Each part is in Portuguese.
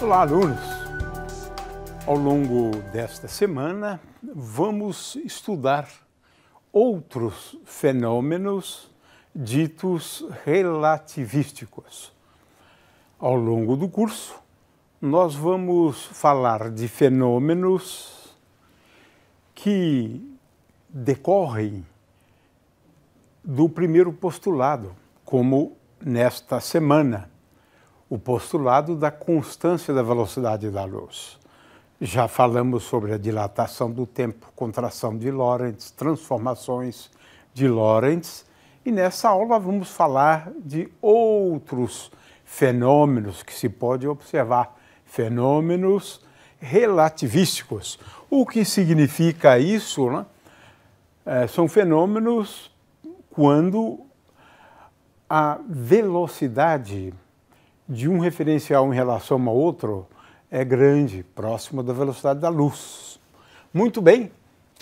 Olá, alunos! Ao longo desta semana, vamos estudar outros fenômenos ditos relativísticos. Ao longo do curso, nós vamos falar de fenômenos que decorrem do primeiro postulado, como nesta semana o postulado da constância da velocidade da luz. Já falamos sobre a dilatação do tempo, contração de Lorentz, transformações de Lorentz, e nessa aula vamos falar de outros fenômenos que se pode observar, fenômenos relativísticos. O que significa isso? Né? É, são fenômenos quando a velocidade de um referencial em relação a outro é grande, próximo da velocidade da luz. Muito bem.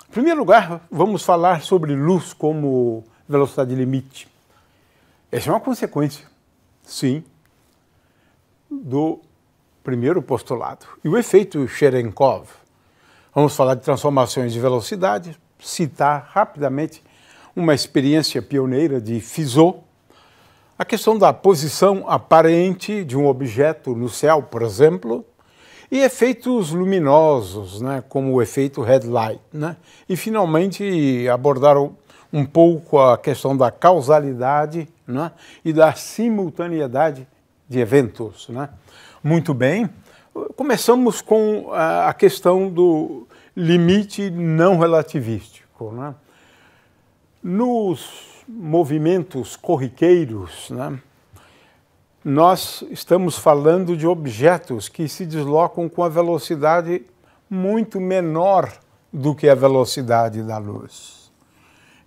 Em primeiro lugar, vamos falar sobre luz como velocidade limite. Essa é uma consequência, sim, do primeiro postulado. E o efeito Cherenkov. Vamos falar de transformações de velocidade, citar rapidamente uma experiência pioneira de Fizeau, a questão da posição aparente de um objeto no céu, por exemplo, e efeitos luminosos, né, como o efeito headlight. Né? E, finalmente, abordar um pouco a questão da causalidade né, e da simultaneidade de eventos. Né? Muito bem, começamos com a questão do limite não relativístico. Né? Nos movimentos corriqueiros, né? nós estamos falando de objetos que se deslocam com a velocidade muito menor do que a velocidade da luz.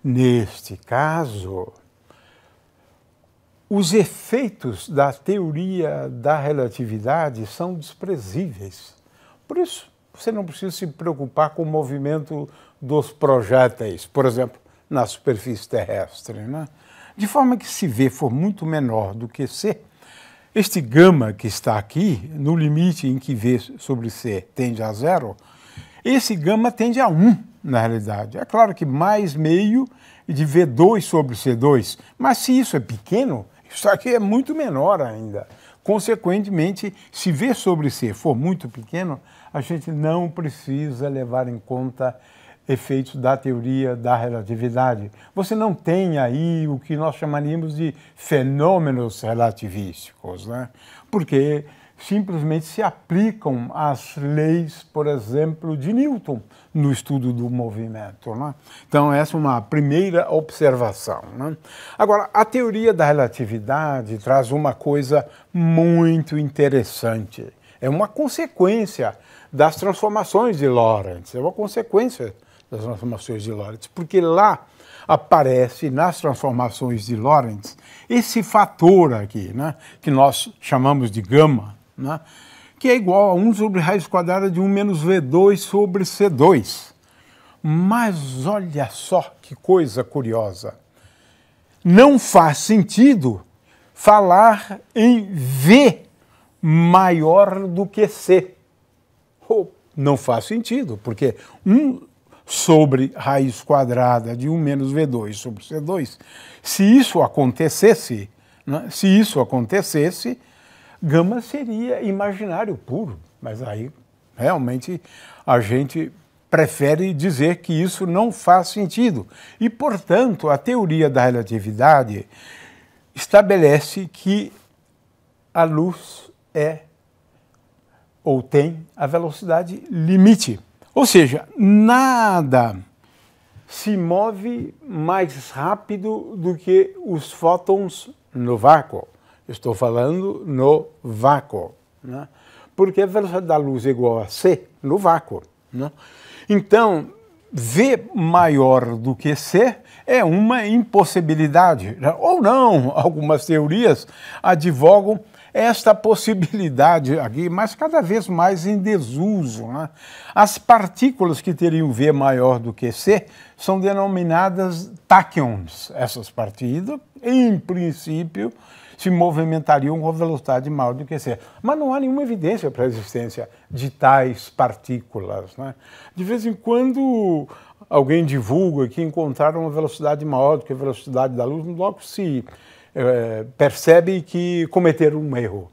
Neste caso, os efeitos da teoria da relatividade são desprezíveis. Por isso, você não precisa se preocupar com o movimento dos projéteis, por exemplo na superfície terrestre. Né? De forma que, se V for muito menor do que C, este gama que está aqui, no limite em que V sobre C tende a zero, esse gama tende a 1, na realidade. É claro que mais meio de V2 sobre C2, mas se isso é pequeno, isso aqui é muito menor ainda. Consequentemente, se V sobre C for muito pequeno, a gente não precisa levar em conta efeitos da teoria da relatividade. Você não tem aí o que nós chamaríamos de fenômenos relativísticos, né? porque simplesmente se aplicam às leis, por exemplo, de Newton no estudo do movimento. Né? Então, essa é uma primeira observação. Né? Agora, a teoria da relatividade traz uma coisa muito interessante. É uma consequência das transformações de Lorentz, é uma consequência das transformações de Lorentz, porque lá aparece nas transformações de Lorentz esse fator aqui, né, que nós chamamos de gama, né, que é igual a 1 sobre raiz quadrada de 1 menos V2 sobre C2. Mas olha só que coisa curiosa. Não faz sentido falar em V maior do que C. Oh, não faz sentido, porque 1 sobre raiz quadrada de 1 menos V2 sobre C2. Se isso acontecesse, né, se isso acontecesse, gama seria imaginário puro. Mas aí, realmente, a gente prefere dizer que isso não faz sentido. E, portanto, a teoria da relatividade estabelece que a luz é ou tem a velocidade limite. Ou seja, nada se move mais rápido do que os fótons no vácuo. Estou falando no vácuo, né? porque a velocidade da luz é igual a c no vácuo. Né? Então, v maior do que c é uma impossibilidade. Né? Ou não, algumas teorias advogam esta possibilidade aqui, mas cada vez mais em desuso. Né? As partículas que teriam V maior do que C são denominadas tachyons. Essas partículas, em princípio, se movimentariam com velocidade maior do que C. Mas não há nenhuma evidência para a existência de tais partículas. Né? De vez em quando alguém divulga que encontraram uma velocidade maior do que a velocidade da luz, logo se é, percebe que cometeram um erro.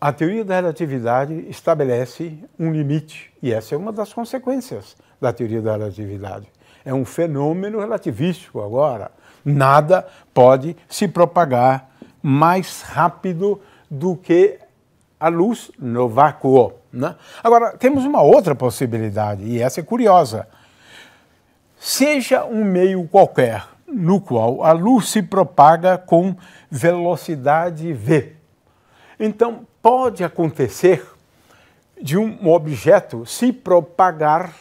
A teoria da relatividade estabelece um limite, e essa é uma das consequências da teoria da relatividade. É um fenômeno relativístico agora. Nada pode se propagar mais rápido do que a luz no vácuo. Né? Agora, temos uma outra possibilidade, e essa é curiosa. Seja um meio qualquer no qual a luz se propaga com velocidade v. Então, pode acontecer de um objeto se propagar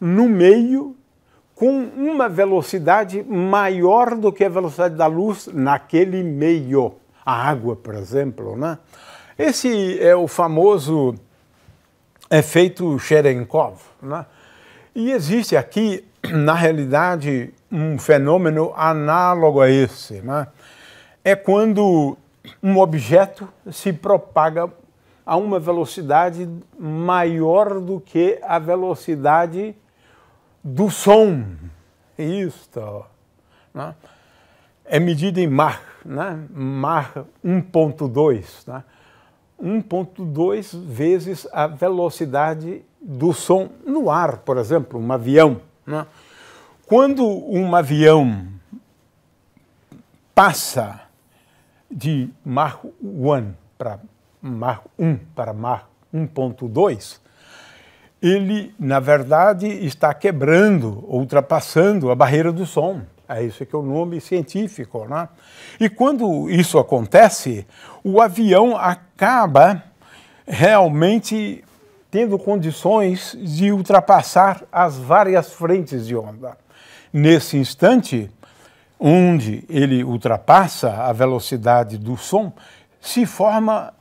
no meio com uma velocidade maior do que a velocidade da luz naquele meio. A água, por exemplo, né? Esse é o famoso efeito Cherenkov, né? E existe aqui na realidade, um fenômeno análogo a esse. Né? É quando um objeto se propaga a uma velocidade maior do que a velocidade do som. Isto. Né? É medida em Mach, né? Mach 1.2. Né? 1.2 vezes a velocidade do som no ar, por exemplo, um avião. Né? Quando um avião passa de Mach 1 para Mach 1 para Mach 1.2, ele, na verdade, está quebrando, ultrapassando a barreira do som. É isso que é o nome científico. Né? E quando isso acontece, o avião acaba realmente tendo condições de ultrapassar as várias frentes de onda. Nesse instante, onde ele ultrapassa a velocidade do som, se forma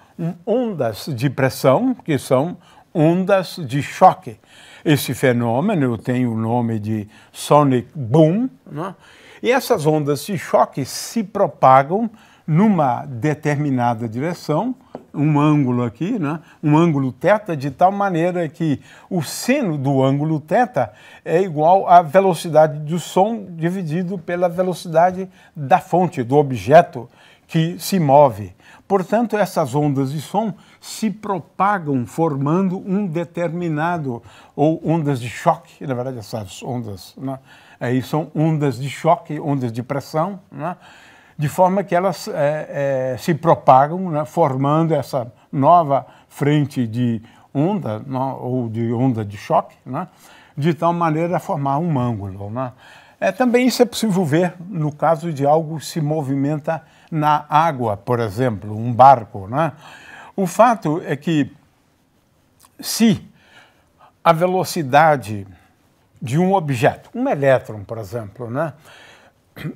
ondas de pressão, que são ondas de choque. Esse fenômeno tem o nome de sonic boom, né? e essas ondas de choque se propagam numa determinada direção um ângulo aqui, né? um ângulo θ, de tal maneira que o seno do ângulo θ é igual à velocidade do som dividido pela velocidade da fonte, do objeto que se move. Portanto, essas ondas de som se propagam formando um determinado, ou ondas de choque, na verdade, essas ondas né? aí são ondas de choque, ondas de pressão, né? de forma que elas é, é, se propagam, né, formando essa nova frente de onda, ou de onda de choque, né, de tal maneira a formar um ângulo. Né. É, também isso é possível ver no caso de algo se movimenta na água, por exemplo, um barco. Né. O fato é que se a velocidade de um objeto, um elétron, por exemplo, né,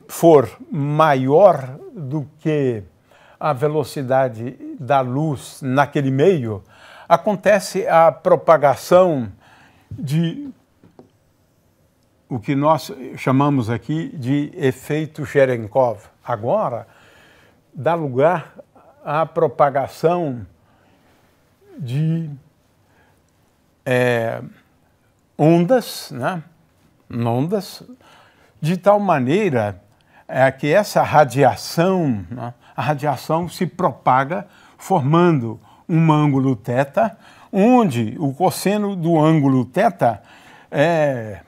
for maior do que a velocidade da luz naquele meio, acontece a propagação de o que nós chamamos aqui de efeito Cherenkov. Agora, dá lugar à propagação de é, ondas, né? ondas de tal maneira é, que essa radiação, né, a radiação se propaga formando um ângulo θ, onde o cosseno do ângulo θ é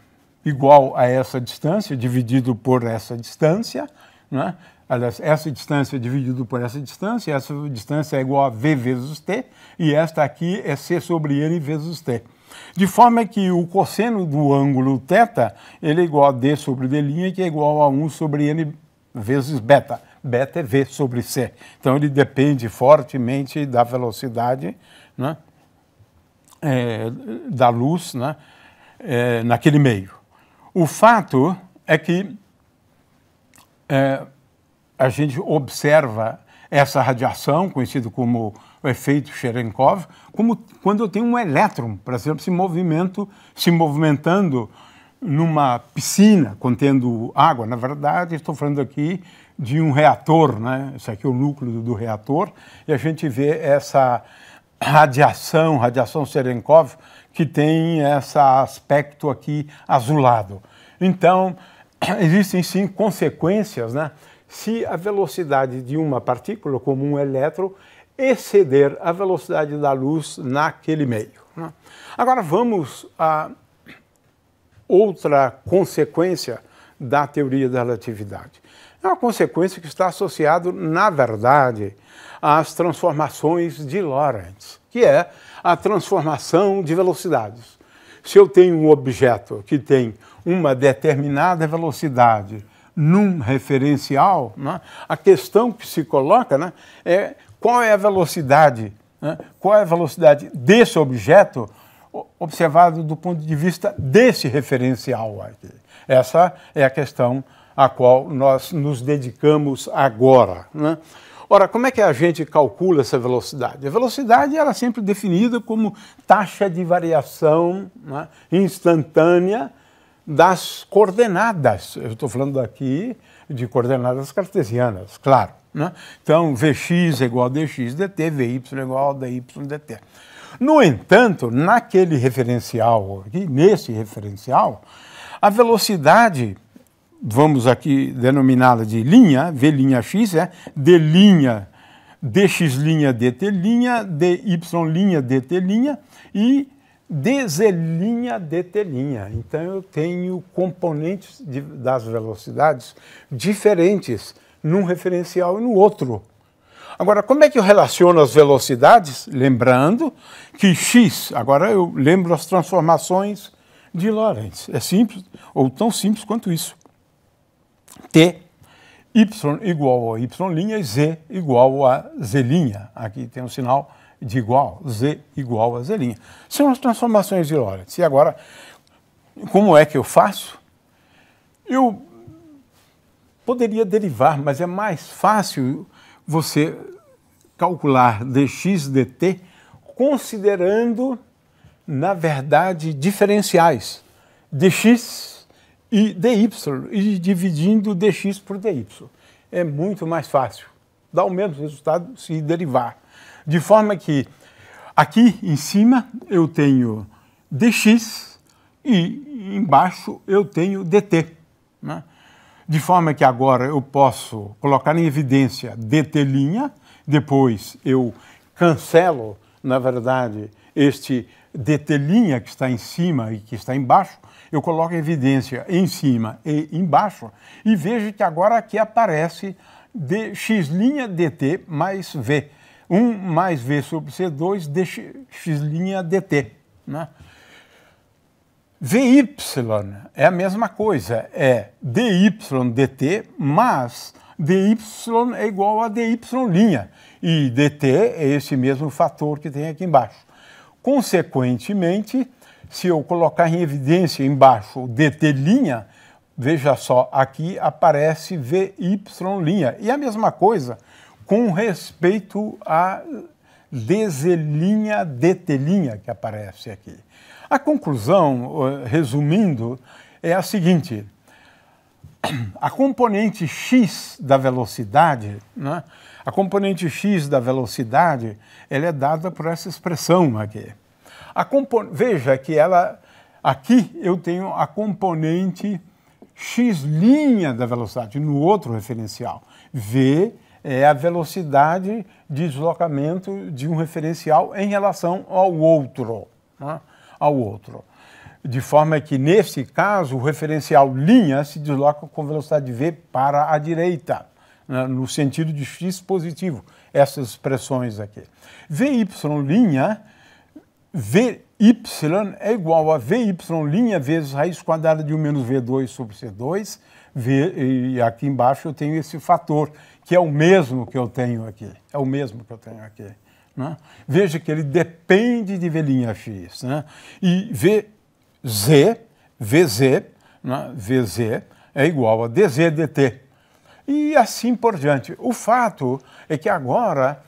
igual a essa distância, dividido por essa distância, né? Aliás, essa distância dividido por essa distância, essa distância é igual a v vezes t, e esta aqui é c sobre n vezes t. De forma que o cosseno do ângulo θ ele é igual a d sobre d' que é igual a 1 sobre n vezes beta. Beta é v sobre c. Então ele depende fortemente da velocidade né? é, da luz né? é, naquele meio. O fato é que é, a gente observa essa radiação, conhecido como o efeito Cherenkov, como quando eu tenho um elétron, por exemplo, se movimento, se movimentando numa piscina contendo água. Na verdade, estou falando aqui de um reator, né? Esse aqui é o núcleo do reator, e a gente vê essa radiação, radiação Cherenkov, que tem esse aspecto aqui azulado. Então, existem sim consequências, né? se a velocidade de uma partícula, como um elétron, exceder a velocidade da luz naquele meio. Né? Agora vamos a outra consequência da teoria da relatividade. É uma consequência que está associada, na verdade, às transformações de Lorentz, que é a transformação de velocidades. Se eu tenho um objeto que tem uma determinada velocidade num referencial, né? a questão que se coloca né, é qual é a velocidade, né? qual é a velocidade desse objeto observado do ponto de vista desse referencial. Essa é a questão a qual nós nos dedicamos agora. Né? Ora, como é que a gente calcula essa velocidade? A velocidade era é sempre definida como taxa de variação né, instantânea das coordenadas. Eu estou falando aqui de coordenadas cartesianas, claro. Né? Então, Vx é igual a dx dt, Vy é igual a dy dt. No entanto, naquele referencial aqui, nesse referencial, a velocidade, vamos aqui denominá-la de linha, V'x é d' dx' dt', dy' dt' e deselinha detelinha. Então eu tenho componentes de, das velocidades diferentes num referencial e no outro. Agora, como é que eu relaciono as velocidades? Lembrando que x, agora eu lembro as transformações de Lorentz. É simples, ou tão simples quanto isso. T, y igual a y' e z igual a z'. Aqui tem um sinal de igual, Z igual a zerinha. São as transformações de Lorentz. E agora, como é que eu faço? Eu poderia derivar, mas é mais fácil você calcular dx dt considerando, na verdade, diferenciais dx e dy e dividindo dx por dy. É muito mais fácil. Dá o mesmo resultado se derivar. De forma que aqui em cima eu tenho dx e embaixo eu tenho dt. Né? De forma que agora eu posso colocar em evidência dt', depois eu cancelo, na verdade, este dt' que está em cima e que está embaixo, eu coloco em evidência em cima e embaixo e vejo que agora aqui aparece dx' dt mais v. 1 mais V sobre C2 dt Né? VY é a mesma coisa, é dy dt, mas dy é igual a dy', e dt é esse mesmo fator que tem aqui embaixo. Consequentemente, se eu colocar em evidência embaixo dt', veja só, aqui aparece VY'. E a mesma coisa com respeito à deselinha, detelinha que aparece aqui. A conclusão, resumindo, é a seguinte: a componente x da velocidade, né, a componente x da velocidade, ela é dada por essa expressão aqui. Compon... Veja que ela, aqui eu tenho a componente x' da velocidade no outro referencial, v é a velocidade de deslocamento de um referencial em relação ao outro, né? ao outro. De forma que, nesse caso, o referencial linha se desloca com velocidade v para a direita, né? no sentido de x positivo, essas expressões aqui. Vy linha, Vy é igual a Vy linha vezes raiz quadrada de 1 menos V2 sobre C2, v, e aqui embaixo eu tenho esse fator que é o mesmo que eu tenho aqui. É o mesmo que eu tenho aqui. Né? Veja que ele depende de velinha X. Né? E VZ, VZ, né? VZ é igual a DZ, DT. E assim por diante. O fato é que agora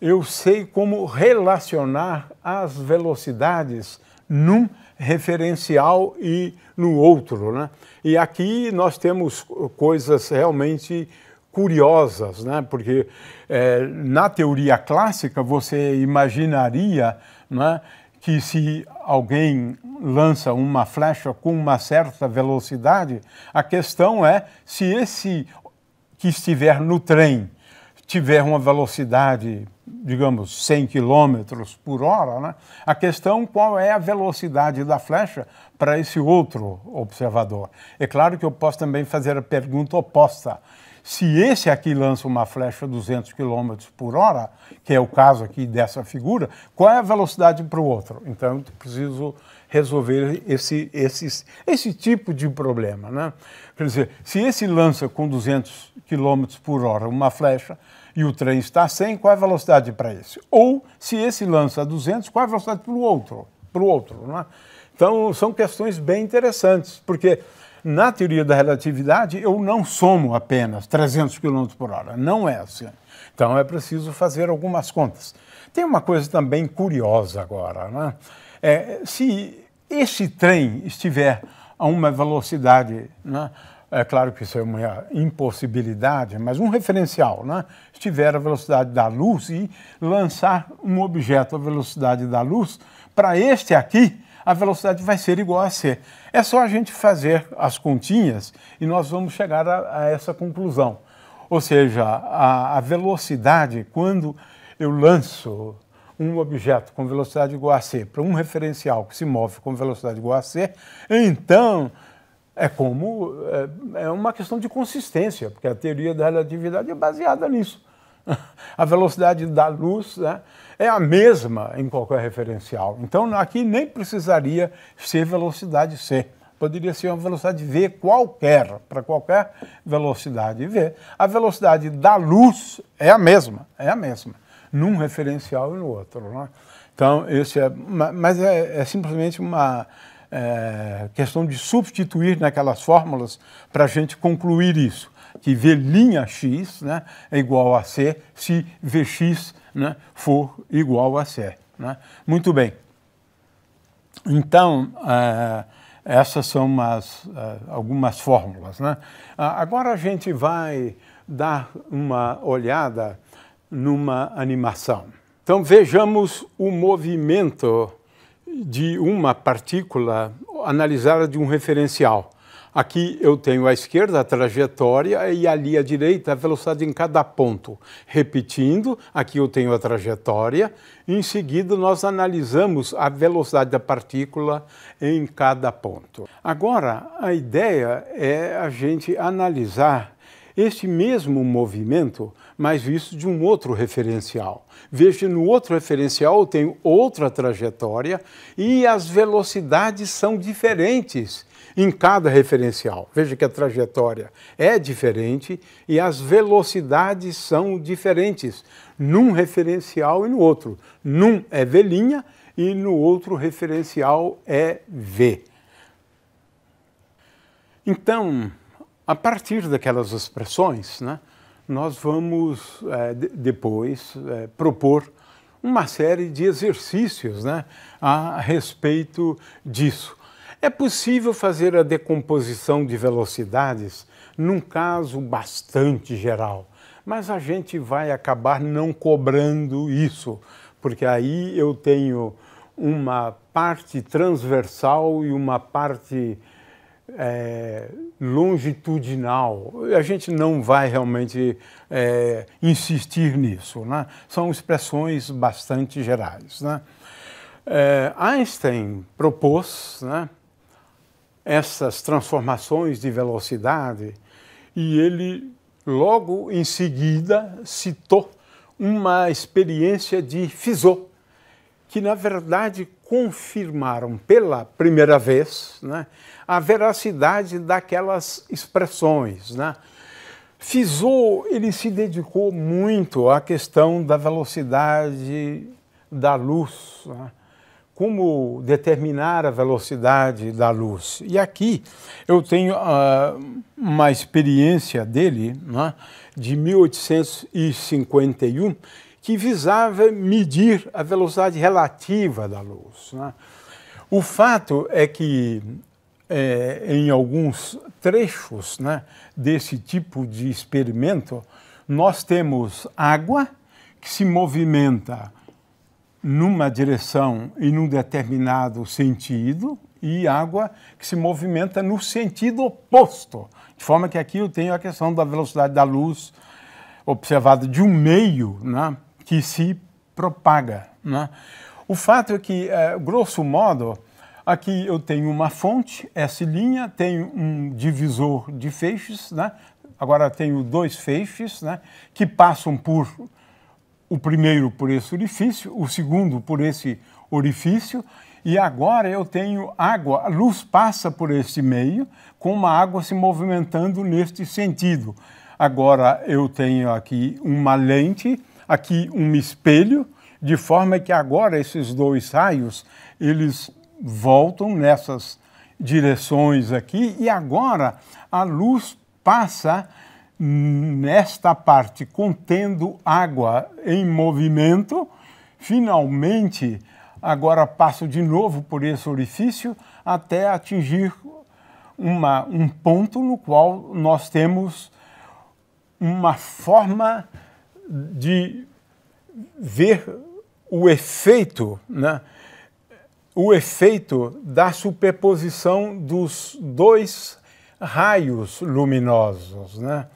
eu sei como relacionar as velocidades num referencial e no outro. Né? E aqui nós temos coisas realmente curiosas, né? porque é, na teoria clássica você imaginaria né, que se alguém lança uma flecha com uma certa velocidade, a questão é se esse que estiver no trem tiver uma velocidade, digamos, 100 km por hora, né? a questão qual é a velocidade da flecha para esse outro observador. É claro que eu posso também fazer a pergunta oposta se esse aqui lança uma flecha 200 km por hora, que é o caso aqui dessa figura, qual é a velocidade para o outro? Então, eu preciso resolver esse, esse, esse tipo de problema. Né? Quer dizer, se esse lança com 200 km por hora uma flecha e o trem está a 100, qual é a velocidade para esse? Ou, se esse lança a 200, qual é a velocidade para o outro? Para o outro, né? Então, são questões bem interessantes, porque na teoria da relatividade, eu não somo apenas 300 km por hora. Não é assim. Então é preciso fazer algumas contas. Tem uma coisa também curiosa agora. Né? É, se esse trem estiver a uma velocidade, né? é claro que isso é uma impossibilidade, mas um referencial, né? estiver a velocidade da luz e lançar um objeto à velocidade da luz, para este aqui, a velocidade vai ser igual a c. É só a gente fazer as continhas e nós vamos chegar a, a essa conclusão. Ou seja, a, a velocidade, quando eu lanço um objeto com velocidade igual a c para um referencial que se move com velocidade igual a c, então é como é, é uma questão de consistência, porque a teoria da relatividade é baseada nisso. a velocidade da luz né, é a mesma em qualquer referencial. Então aqui nem precisaria ser velocidade c. Poderia ser uma velocidade v qualquer, para qualquer velocidade v. A velocidade da luz é a mesma, é a mesma, num referencial e no outro. Né? Então, esse é, mas é, é simplesmente uma é, questão de substituir naquelas fórmulas para a gente concluir isso que V' x né, é igual a C se Vx né, for igual a C. Né? Muito bem. Então, eh, essas são umas, eh, algumas fórmulas. Né? Ah, agora a gente vai dar uma olhada numa animação. Então vejamos o movimento de uma partícula analisada de um referencial. Aqui eu tenho à esquerda a trajetória e ali à direita a velocidade em cada ponto. Repetindo, aqui eu tenho a trajetória. Em seguida, nós analisamos a velocidade da partícula em cada ponto. Agora, a ideia é a gente analisar este mesmo movimento, mas visto de um outro referencial. Veja, no outro referencial eu tenho outra trajetória e as velocidades são diferentes em cada referencial. Veja que a trajetória é diferente e as velocidades são diferentes num referencial e no outro. Num é V' e no outro referencial é V. Então, a partir daquelas expressões, né, nós vamos é, depois é, propor uma série de exercícios né, a respeito disso. É possível fazer a decomposição de velocidades num caso bastante geral, mas a gente vai acabar não cobrando isso, porque aí eu tenho uma parte transversal e uma parte é, longitudinal. A gente não vai realmente é, insistir nisso. Né? São expressões bastante gerais. Né? É, Einstein propôs né, essas transformações de velocidade e ele logo em seguida citou uma experiência de Fizeau, que na verdade confirmaram pela primeira vez né, a veracidade daquelas expressões. Né? Fizeau ele se dedicou muito à questão da velocidade da luz. Né? como determinar a velocidade da luz. E aqui eu tenho uh, uma experiência dele, né, de 1851, que visava medir a velocidade relativa da luz. Né. O fato é que é, em alguns trechos né, desse tipo de experimento, nós temos água que se movimenta numa direção e num determinado sentido, e água que se movimenta no sentido oposto. De forma que aqui eu tenho a questão da velocidade da luz observada de um meio né, que se propaga. Né? O fato é que, é, grosso modo, aqui eu tenho uma fonte, S', tenho um divisor de feixes, né? agora tenho dois feixes né, que passam por o primeiro por esse orifício, o segundo por esse orifício, e agora eu tenho água, a luz passa por este meio, com uma água se movimentando neste sentido. Agora eu tenho aqui uma lente, aqui um espelho, de forma que agora esses dois raios, eles voltam nessas direções aqui e agora a luz passa nesta parte contendo água em movimento, finalmente agora passo de novo por esse orifício até atingir uma, um ponto no qual nós temos uma forma de ver o efeito, né? o efeito da superposição dos dois raios luminosos. Né?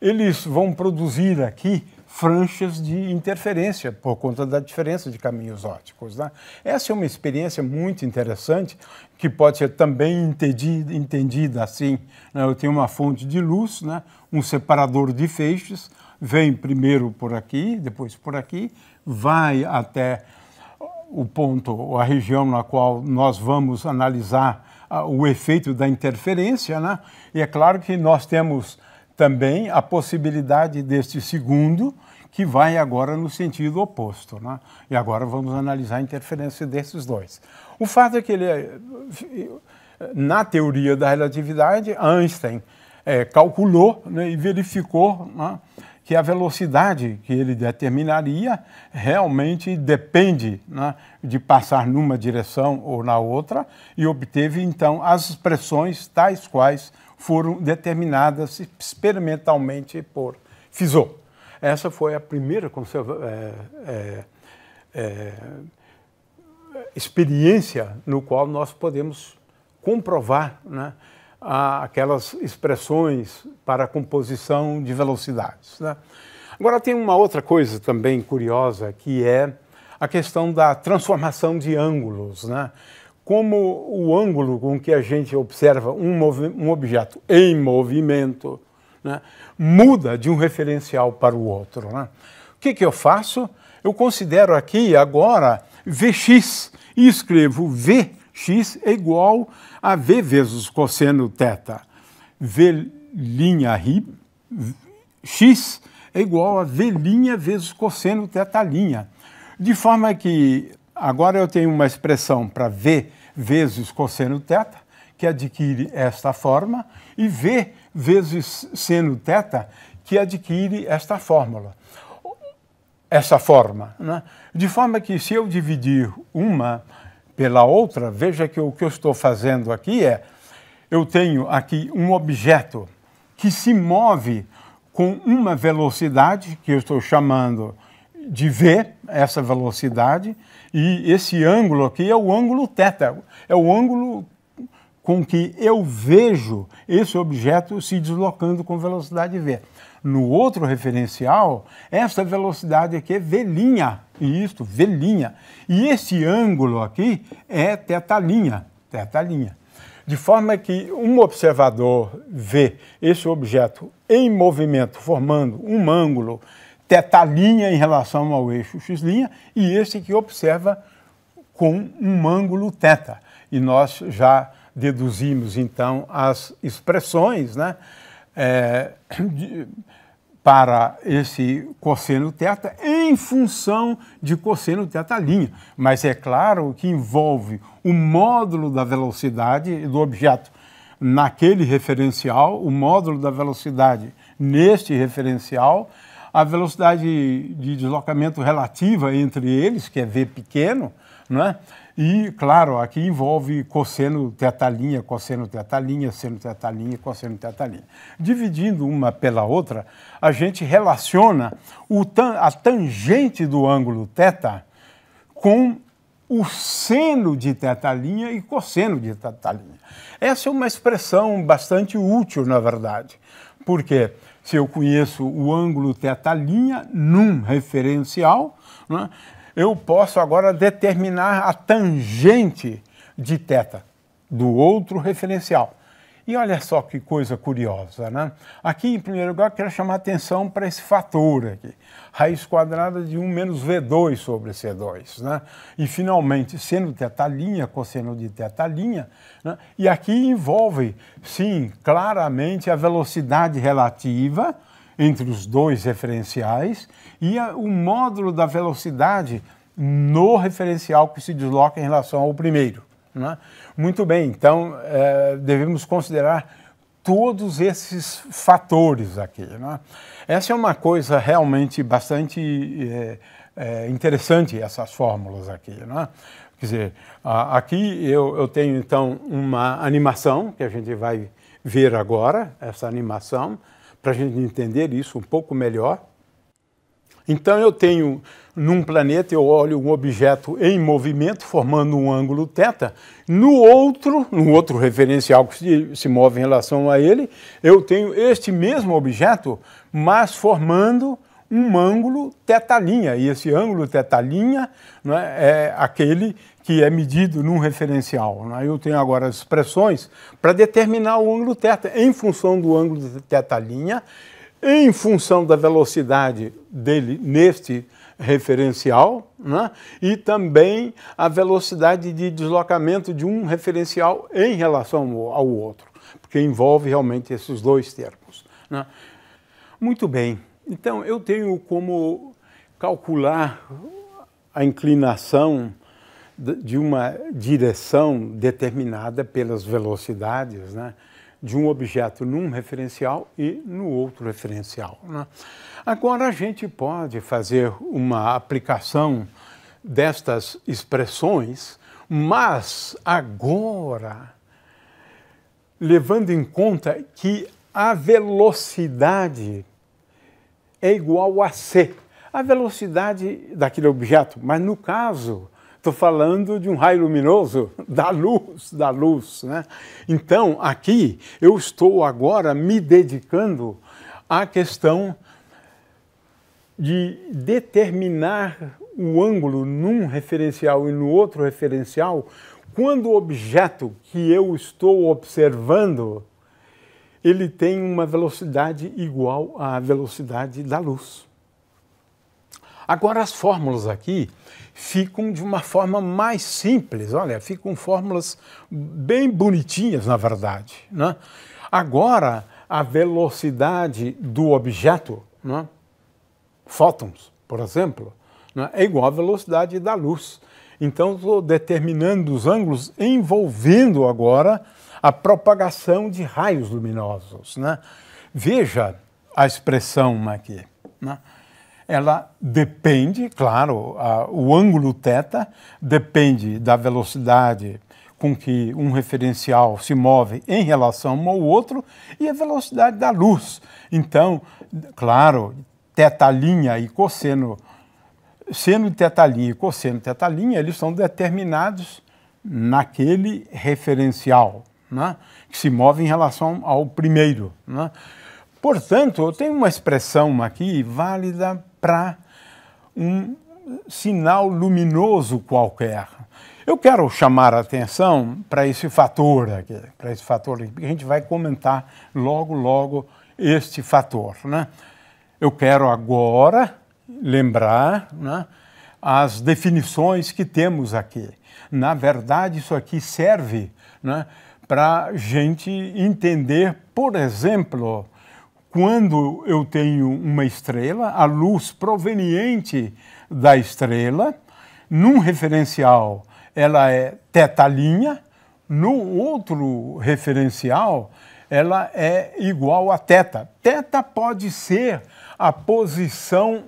Eles vão produzir aqui franjas de interferência por conta da diferença de caminhos ópticos. Né? Essa é uma experiência muito interessante que pode ser também entendida, entendida assim. Né? Eu tenho uma fonte de luz, né? um separador de feixes, vem primeiro por aqui, depois por aqui, vai até o ponto, a região na qual nós vamos analisar o efeito da interferência, né? E é claro que nós temos também a possibilidade deste segundo, que vai agora no sentido oposto. Né? E agora vamos analisar a interferência desses dois. O fato é que ele, é, na teoria da relatividade, Einstein é, calculou né, e verificou né, que a velocidade que ele determinaria realmente depende né, de passar numa direção ou na outra, e obteve então as expressões tais quais foram determinadas experimentalmente por Fizeau. Essa foi a primeira é, é, é, experiência no qual nós podemos comprovar né, aquelas expressões para composição de velocidades. Né? Agora, tem uma outra coisa também curiosa, que é a questão da transformação de ângulos. Né? Como o ângulo com que a gente observa um, um objeto em movimento né, muda de um referencial para o outro. Né? O que, que eu faço? Eu considero aqui agora Vx e escrevo V x é igual a v vezes cosseno teta, v' ri, x é igual a v' vezes cosseno teta linha, De forma que agora eu tenho uma expressão para v vezes cosseno teta que adquire esta forma, e v vezes seno teta que adquire esta fórmula essa forma. Né? De forma que, se eu dividir uma pela outra, veja que o que eu estou fazendo aqui é: eu tenho aqui um objeto que se move com uma velocidade que eu estou chamando de v, essa velocidade, e esse ângulo aqui é o ângulo θ, é o ângulo com que eu vejo esse objeto se deslocando com velocidade v no outro referencial, essa velocidade aqui é velinha. Isso, velinha. E esse ângulo aqui é tetalinha. Tetalinha. De forma que um observador vê esse objeto em movimento, formando um ângulo tetalinha em relação ao eixo x', e esse que observa com um ângulo θ. E nós já deduzimos então as expressões, né? é, de, para esse cosseno teta em função de cosseno teta linha. Mas é claro que envolve o módulo da velocidade do objeto naquele referencial, o módulo da velocidade neste referencial, a velocidade de deslocamento relativa entre eles, que é v pequeno, não é? E, claro, aqui envolve cosseno, teta linha, cosseno, teta linha, seno, teta linha, cosseno, teta linha. Dividindo uma pela outra, a gente relaciona tan a tangente do ângulo teta com o seno de teta linha e cosseno de teta linha. Essa é uma expressão bastante útil, na verdade, porque se eu conheço o ângulo teta linha num referencial, é? eu posso agora determinar a tangente de θ do outro referencial. E olha só que coisa curiosa, né? Aqui, em primeiro lugar, quero chamar atenção para esse fator aqui. Raiz quadrada de 1 menos V2 sobre C2, né? E, finalmente, seno θ', cosseno de θ', né? E aqui envolve, sim, claramente a velocidade relativa entre os dois referenciais e a, o módulo da velocidade no referencial que se desloca em relação ao primeiro. Né? Muito bem, então é, devemos considerar todos esses fatores aqui. Né? Essa é uma coisa realmente bastante é, é, interessante, essas fórmulas aqui. Né? Quer dizer, aqui eu, eu, tenho então uma animação que a gente vai ver agora, essa animação, para a gente entender isso um pouco melhor. Então eu tenho num planeta eu olho um objeto em movimento formando um ângulo θ, no outro, no outro referencial que se, se move em relação a ele, eu tenho este mesmo objeto, mas formando um ângulo θ'. E esse ângulo θ' né, é aquele que é medido num referencial. Né? Eu tenho agora as expressões para determinar o ângulo θ em função do ângulo de θ', em função da velocidade dele neste referencial né? e também a velocidade de deslocamento de um referencial em relação ao outro, porque envolve realmente esses dois termos. Né? Muito bem, então eu tenho como calcular a inclinação de uma direção determinada pelas velocidades né, de um objeto num referencial e no outro referencial. Né? Agora, a gente pode fazer uma aplicação destas expressões, mas agora, levando em conta que a velocidade é igual a c, a velocidade daquele objeto, mas no caso Estou falando de um raio luminoso, da luz, da luz. Né? Então, aqui eu estou agora me dedicando à questão de determinar o ângulo num referencial e no outro referencial quando o objeto que eu estou observando ele tem uma velocidade igual à velocidade da luz. Agora, as fórmulas aqui ficam de uma forma mais simples, olha, ficam fórmulas bem bonitinhas, na verdade. Né? Agora, a velocidade do objeto, né? fótons, por exemplo, né? é igual à velocidade da luz. Então, estou determinando os ângulos envolvendo agora a propagação de raios luminosos. Né? Veja a expressão aqui. Né? ela depende, claro, a, o ângulo θ depende da velocidade com que um referencial se move em relação ao outro e a velocidade da luz. Então, claro, linha e cosseno, seno linha e cosseno linha eles são determinados naquele referencial né, que se move em relação ao primeiro. Né. Portanto, eu tenho uma expressão aqui válida para um sinal luminoso qualquer. Eu quero chamar a atenção para esse fator aqui, para esse fator aqui, a gente vai comentar logo, logo este fator. Né? Eu quero agora lembrar né, as definições que temos aqui. Na verdade, isso aqui serve né, para gente entender, por exemplo, quando eu tenho uma estrela, a luz proveniente da estrela, num referencial ela é tetalinha, no outro referencial ela é igual a teta. Teta pode ser a posição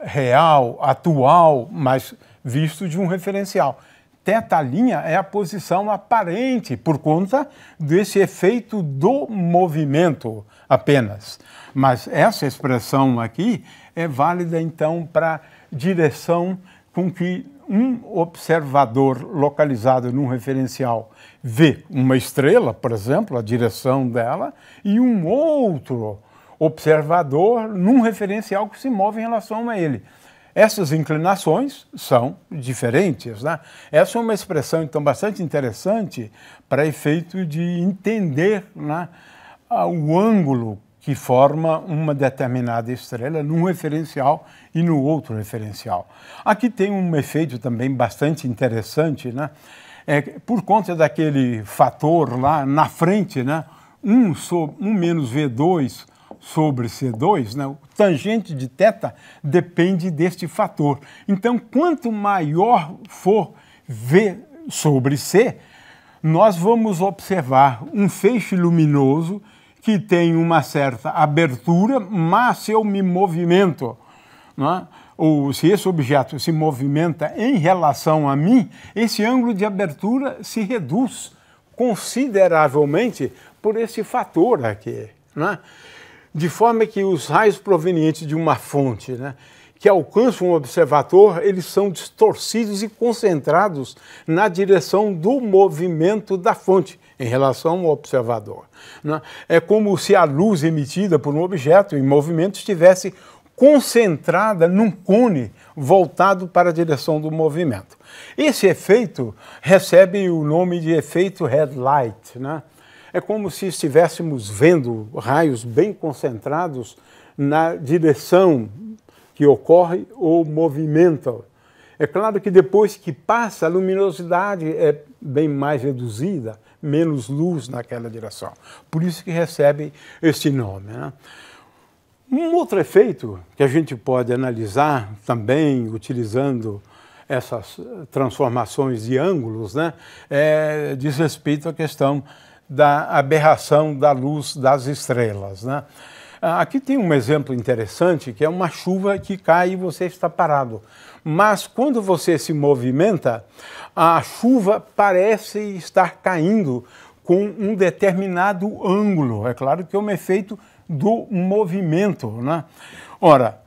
real, atual, mas visto de um referencial. Teta linha é a posição aparente por conta desse efeito do movimento apenas. Mas essa expressão aqui é válida, então, para direção com que um observador localizado num referencial vê uma estrela, por exemplo, a direção dela, e um outro observador num referencial que se move em relação a ele. Essas inclinações são diferentes. Né? Essa é uma expressão, então, bastante interessante para efeito de entender né, o ângulo que forma uma determinada estrela num referencial e no outro referencial. Aqui tem um efeito também bastante interessante, né? É, por conta daquele fator lá na frente, né? 1, sobre, um menos V2 sobre C2, né? o tangente de θ depende deste fator. Então, quanto maior for V sobre C, nós vamos observar um feixe luminoso que tem uma certa abertura, mas se eu me movimento, é? ou se esse objeto se movimenta em relação a mim, esse ângulo de abertura se reduz consideravelmente por esse fator aqui. É? De forma que os raios provenientes de uma fonte, né? que alcançam o observador, eles são distorcidos e concentrados na direção do movimento da fonte em relação ao observador. Né? É como se a luz emitida por um objeto em movimento estivesse concentrada num cone voltado para a direção do movimento. Esse efeito recebe o nome de efeito headlight. Né? É como se estivéssemos vendo raios bem concentrados na direção que ocorre ou movimenta. É claro que depois que passa, a luminosidade é bem mais reduzida, menos luz naquela direção. Por isso que recebe esse nome. Né? Um outro efeito que a gente pode analisar também utilizando essas transformações de ângulos né, é, diz respeito à questão da aberração da luz das estrelas. Né? Ah, aqui tem um exemplo interessante que é uma chuva que cai e você está parado. Mas quando você se movimenta, a chuva parece estar caindo com um determinado ângulo. É claro que é um efeito do movimento. Né? Ora,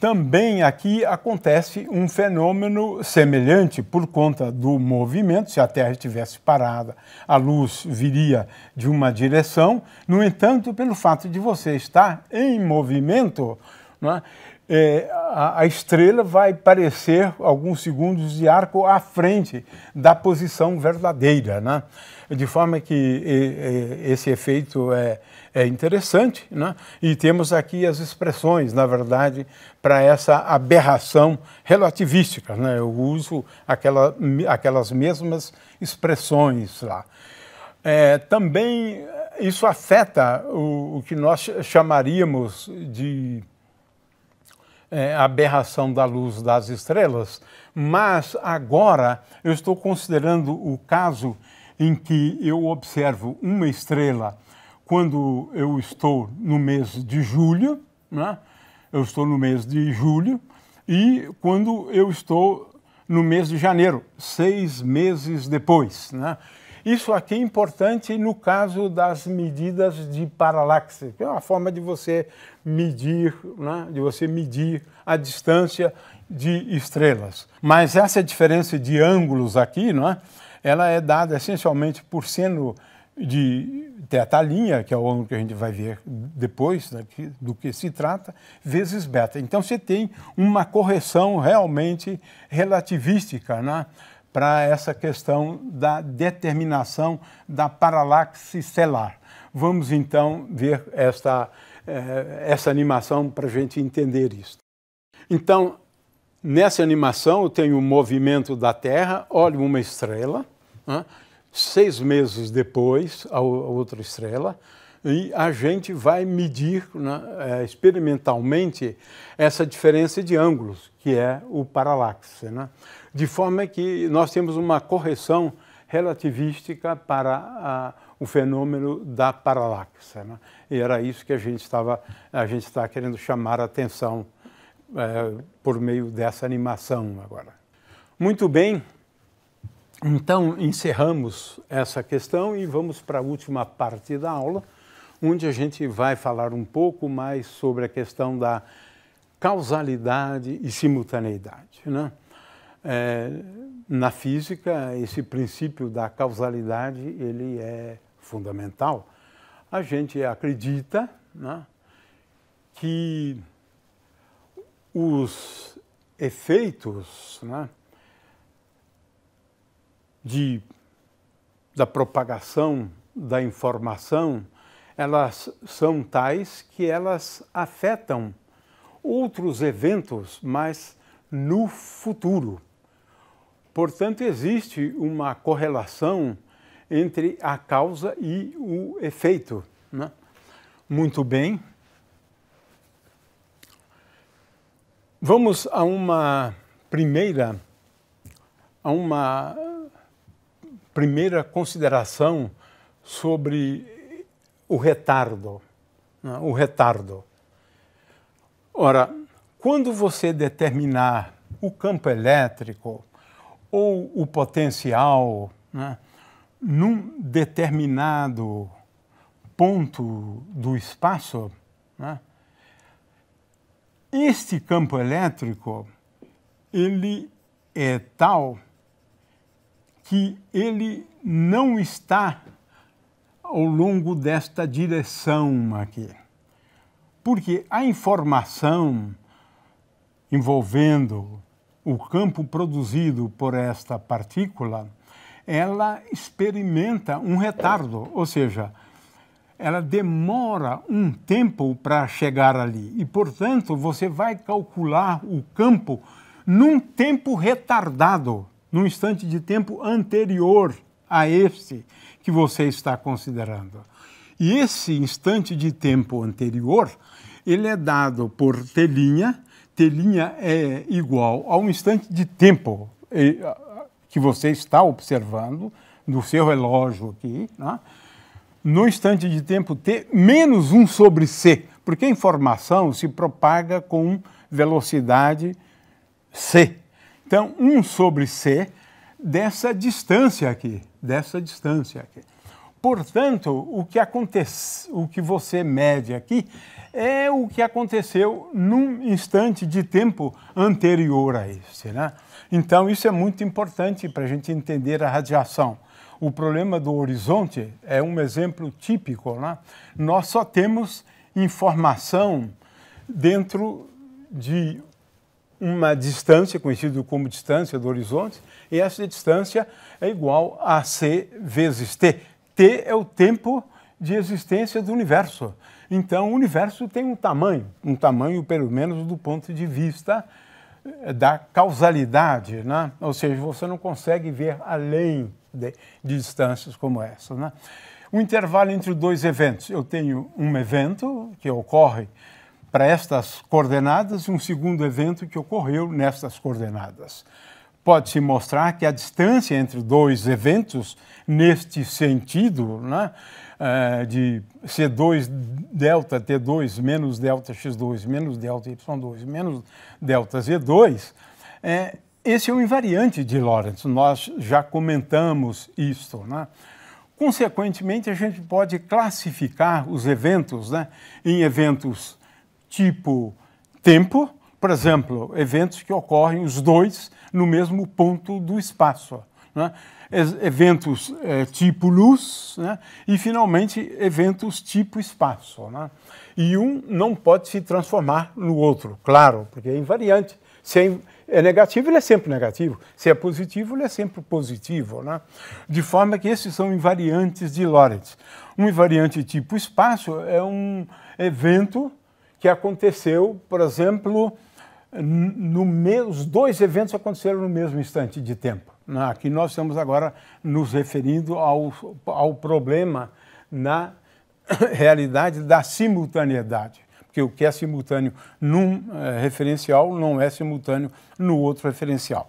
também aqui acontece um fenômeno semelhante por conta do movimento. Se a Terra estivesse parada, a luz viria de uma direção. No entanto, pelo fato de você estar em movimento, né, é, a, a, estrela vai parecer alguns segundos de arco à frente da posição verdadeira, né? de forma que e, e, esse efeito é, é interessante, né? e temos aqui as expressões, na verdade, para essa aberração relativística. Né? Eu uso aquela, aquelas mesmas expressões lá. É, também eh, isso afeta o, o, que nós chamaríamos de é, aberração da luz das estrelas, mas agora eu estou considerando o caso em que eu observo uma estrela quando eu estou no mês de julho, né? eu estou no mês de julho, e quando eu estou no mês de janeiro, seis meses depois. Né? Isso aqui é importante no caso das medidas de paralaxe, que é uma forma de você medir, né? de você medir a distância de estrelas. Mas essa diferença de ângulos aqui, né? ela é dada essencialmente por sendo de teta linha, que é o ângulo que a gente vai ver depois né, que, do que se trata, vezes beta. Então você tem uma correção realmente relativística né, para essa questão da determinação da paralaxe estelar. Vamos então ver esta, eh, essa animação para a gente entender isso. Então, nessa animação eu tenho o movimento da Terra, olho uma estrela. Né, seis meses depois, a outra estrela, e a gente vai medir né, é, experimentalmente essa diferença de ângulos, que é o paralaxe. Né? De forma que nós temos uma correção relativística para a, o fenômeno da paralaxe. Né? E era isso que a gente estava a gente está querendo chamar a atenção é, por meio dessa animação agora. Muito bem, então, encerramos essa questão e vamos para a última parte da aula, onde a gente vai falar um pouco mais sobre a questão da causalidade e simultaneidade. Né? É, na física, esse princípio da causalidade ele é fundamental. A gente acredita né, que os efeitos né, de, da propagação da informação, elas são tais que elas afetam outros eventos, mas no futuro. Portanto, existe uma correlação entre a causa e o efeito. Né? Muito bem. Vamos a uma primeira, a uma primeira consideração sobre o retardo. Né? O retardo. Ora, quando você determinar o campo elétrico ou o potencial né, num determinado ponto do espaço, né, este campo elétrico ele é tal que ele não está ao longo desta direção aqui. Porque a informação envolvendo o campo produzido por esta partícula, ela experimenta um retardo, ou seja, ela demora um tempo para chegar ali. E, portanto, você vai calcular o campo num tempo retardado num instante de tempo anterior a esse que você está considerando. E esse instante de tempo anterior, ele é dado por t T' é igual ao instante de tempo eh, que você está observando no seu relógio aqui, né? no instante de tempo t menos 1 sobre c, porque a informação se propaga com velocidade c, então, 1 sobre C dessa distância aqui, dessa distância aqui. Portanto, o que, acontece, o que você mede aqui é o que aconteceu num instante de tempo anterior a esse. Né? Então, isso é muito importante para a gente entender a radiação. O problema do horizonte é um exemplo típico. Né? Nós só temos informação dentro de uma distância, conhecida como distância do horizonte, e essa distância é igual a C vezes T. T é o tempo de existência do universo. Então, o universo tem um tamanho, um tamanho pelo menos do ponto de vista eh, da causalidade, né? ou seja, você não consegue ver além de, de distâncias como essa. Né? O intervalo entre dois eventos, eu tenho um evento que ocorre para estas coordenadas e um segundo evento que ocorreu nestas coordenadas. Pode-se mostrar que a distância entre dois eventos, neste sentido, né, eh, de C2 delta T2 menos delta X2 menos delta Y2 menos delta Z2, é, esse é um invariante de Lorentz, nós já comentamos isto. Né? Consequentemente, a gente pode classificar os eventos né, em eventos tipo tempo, por exemplo, eventos que ocorrem os dois no mesmo ponto do espaço. Né? Eventos é, tipo luz né? e, finalmente, eventos tipo espaço. Né? E um não pode se transformar no outro, claro, porque é invariante. Se é, é negativo, ele é sempre negativo. Se é positivo, ele é sempre positivo. Né? De forma que esses são invariantes de Lorentz. Um invariante tipo espaço é um evento que aconteceu, por exemplo, no os dois eventos aconteceram no mesmo instante de tempo. Né? Aqui nós estamos agora nos referindo ao, ao problema na realidade da simultaneidade. Porque o que é simultâneo num é, referencial não é simultâneo no outro referencial.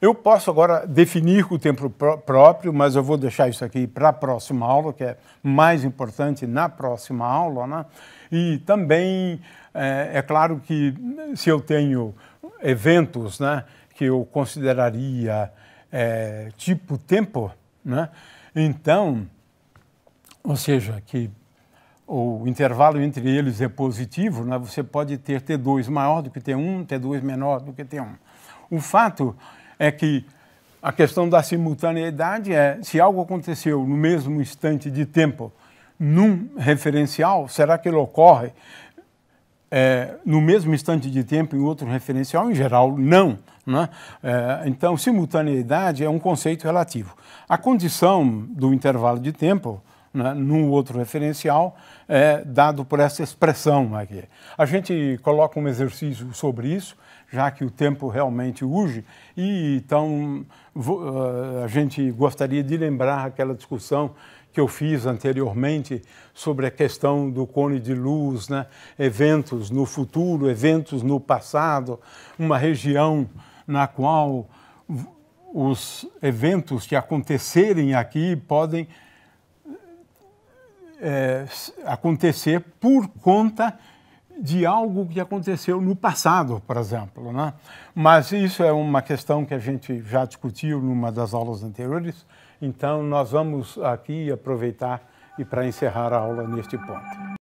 Eu posso agora definir o tempo pró próprio, mas eu vou deixar isso aqui para a próxima aula, que é mais importante na próxima aula. Né? E também, é, é claro que se eu tenho eventos né, que eu consideraria é, tipo tempo, né, então, ou seja, que o intervalo entre eles é positivo, né, você pode ter T2 maior do que T1, T2 menor do que T1. O fato é que a questão da simultaneidade é se algo aconteceu no mesmo instante de tempo num referencial, será que ele ocorre é, no mesmo instante de tempo em outro referencial? Em geral, não. Né? É, então, simultaneidade é um conceito relativo. A condição do intervalo de tempo né, num outro referencial é dado por essa expressão aqui. A gente coloca um exercício sobre isso, já que o tempo realmente urge, e então ah, a gente gostaria de lembrar aquela discussão que eu fiz anteriormente sobre a questão do cone de luz, né? eventos no futuro, eventos no passado, uma região na qual os eventos que acontecerem aqui podem é, acontecer por conta de algo que aconteceu no passado, por exemplo. Né? Mas isso é uma questão que a gente já discutiu numa das aulas anteriores. Então, nós vamos aqui aproveitar e para encerrar a aula neste ponto.